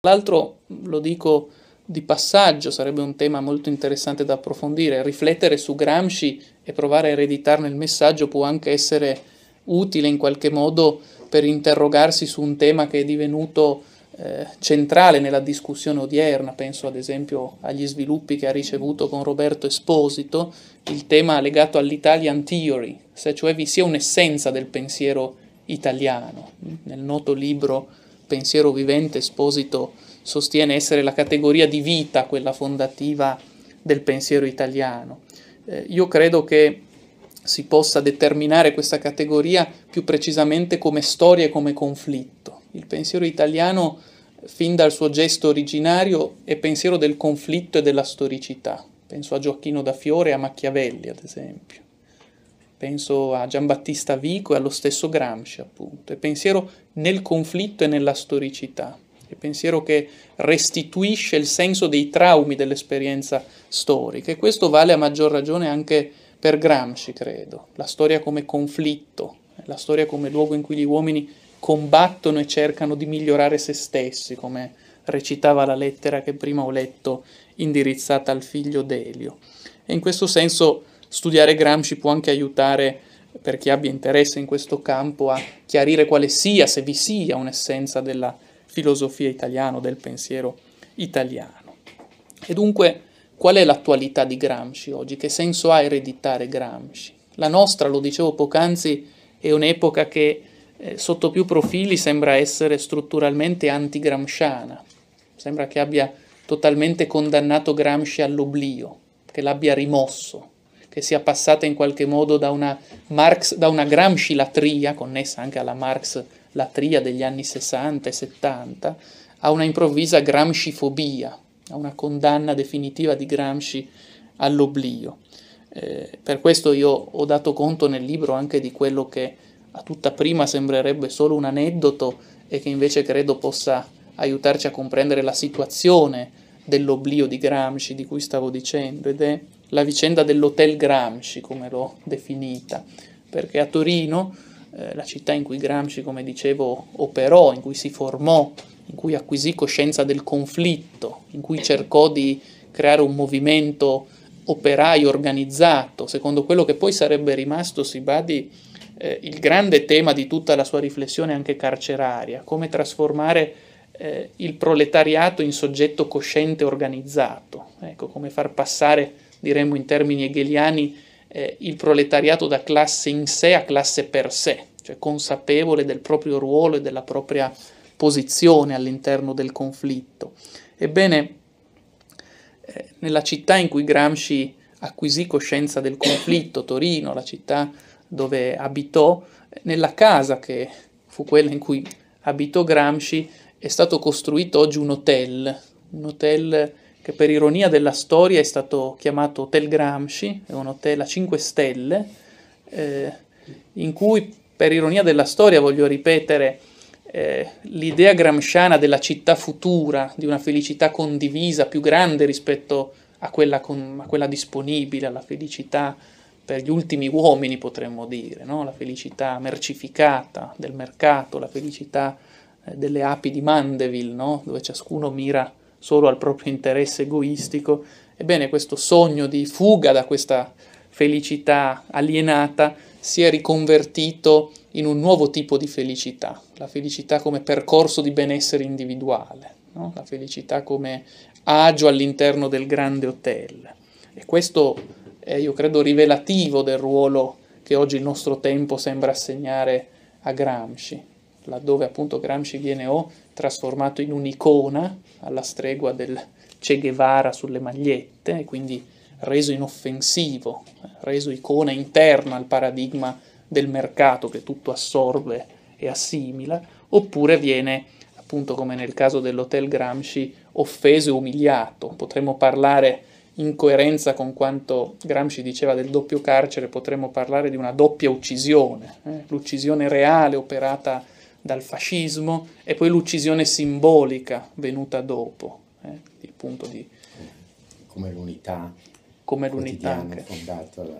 Tra l'altro, lo dico di passaggio, sarebbe un tema molto interessante da approfondire, riflettere su Gramsci e provare a ereditarne il messaggio può anche essere utile in qualche modo per interrogarsi su un tema che è divenuto eh, centrale nella discussione odierna, penso ad esempio agli sviluppi che ha ricevuto con Roberto Esposito, il tema legato all'Italian Theory, se cioè vi sia un'essenza del pensiero italiano, nel noto libro pensiero vivente Esposito sostiene essere la categoria di vita, quella fondativa del pensiero italiano. Eh, io credo che si possa determinare questa categoria più precisamente come storia e come conflitto. Il pensiero italiano, fin dal suo gesto originario, è pensiero del conflitto e della storicità. Penso a Gioacchino da Fiore e a Machiavelli, ad esempio penso a Giambattista Vico e allo stesso Gramsci appunto, è pensiero nel conflitto e nella storicità, è pensiero che restituisce il senso dei traumi dell'esperienza storica e questo vale a maggior ragione anche per Gramsci credo, la storia come conflitto, la storia come luogo in cui gli uomini combattono e cercano di migliorare se stessi, come recitava la lettera che prima ho letto indirizzata al figlio Delio. E in questo senso studiare Gramsci può anche aiutare per chi abbia interesse in questo campo a chiarire quale sia, se vi sia, un'essenza della filosofia italiana, del pensiero italiano. E dunque, qual è l'attualità di Gramsci oggi? Che senso ha ereditare Gramsci? La nostra, lo dicevo poc'anzi, è un'epoca che eh, sotto più profili sembra essere strutturalmente anti-gramsciana. sembra che abbia totalmente condannato Gramsci all'oblio, che l'abbia rimosso che sia passata in qualche modo da una, Marx, da una Gramsci latria, connessa anche alla Marx latria degli anni 60 e 70, a una improvvisa Gramscifobia, a una condanna definitiva di Gramsci all'oblio. Eh, per questo io ho dato conto nel libro anche di quello che a tutta prima sembrerebbe solo un aneddoto e che invece credo possa aiutarci a comprendere la situazione dell'oblio di Gramsci di cui stavo dicendo ed è la vicenda dell'Hotel Gramsci, come l'ho definita, perché a Torino, eh, la città in cui Gramsci, come dicevo, operò, in cui si formò, in cui acquisì coscienza del conflitto, in cui cercò di creare un movimento operaio organizzato, secondo quello che poi sarebbe rimasto, si badi, eh, il grande tema di tutta la sua riflessione anche carceraria, come trasformare eh, il proletariato in soggetto cosciente organizzato, ecco, come far passare diremmo in termini hegeliani, eh, il proletariato da classe in sé a classe per sé, cioè consapevole del proprio ruolo e della propria posizione all'interno del conflitto. Ebbene, eh, nella città in cui Gramsci acquisì coscienza del conflitto, Torino, la città dove abitò, nella casa che fu quella in cui abitò Gramsci, è stato costruito oggi un hotel, un hotel che per ironia della storia è stato chiamato Hotel Gramsci, è un hotel a 5 stelle, eh, in cui per ironia della storia voglio ripetere eh, l'idea gramsciana della città futura, di una felicità condivisa più grande rispetto a quella, con, a quella disponibile, alla felicità per gli ultimi uomini potremmo dire, no? la felicità mercificata del mercato, la felicità eh, delle api di Mandeville, no? dove ciascuno mira solo al proprio interesse egoistico, ebbene questo sogno di fuga da questa felicità alienata si è riconvertito in un nuovo tipo di felicità, la felicità come percorso di benessere individuale, no? la felicità come agio all'interno del grande hotel. E questo è, io credo, rivelativo del ruolo che oggi il nostro tempo sembra assegnare a Gramsci laddove appunto Gramsci viene o trasformato in un'icona alla stregua del Che Guevara sulle magliette, e quindi reso inoffensivo, reso icona interna al paradigma del mercato che tutto assorbe e assimila, oppure viene appunto come nel caso dell'Hotel Gramsci offeso e umiliato. Potremmo parlare in coerenza con quanto Gramsci diceva del doppio carcere, potremmo parlare di una doppia uccisione, eh? l'uccisione reale operata dal fascismo e poi l'uccisione simbolica venuta dopo, eh, il punto di... Come l'unità. Come l'unità. Anche. Fondato la...